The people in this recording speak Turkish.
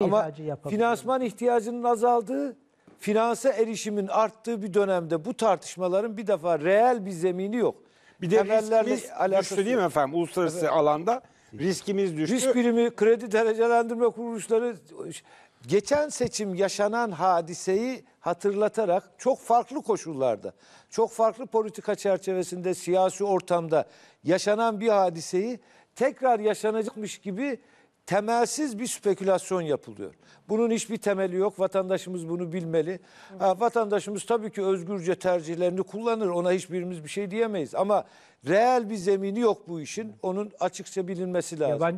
Ama finansman ihtiyacının azaldığı, finansa erişimin arttığı bir dönemde bu tartışmaların bir defa reel bir zemini yok. Bir de Temellerle riskimiz düştü değil mi efendim uluslararası evet. alanda? Riskimiz düştü. Risk birimi, kredi derecelendirme kuruluşları geçen seçim yaşanan hadiseyi hatırlatarak çok farklı koşullarda, çok farklı politika çerçevesinde, siyasi ortamda yaşanan bir hadiseyi tekrar yaşanacakmış gibi temelsiz bir spekülasyon yapılıyor. Bunun hiçbir temeli yok. Vatandaşımız bunu bilmeli. Ha, vatandaşımız tabii ki özgürce tercihlerini kullanır. Ona hiçbirimiz bir şey diyemeyiz. Ama reel bir zemini yok bu işin. Onun açıkça bilinmesi lazım. Yabancı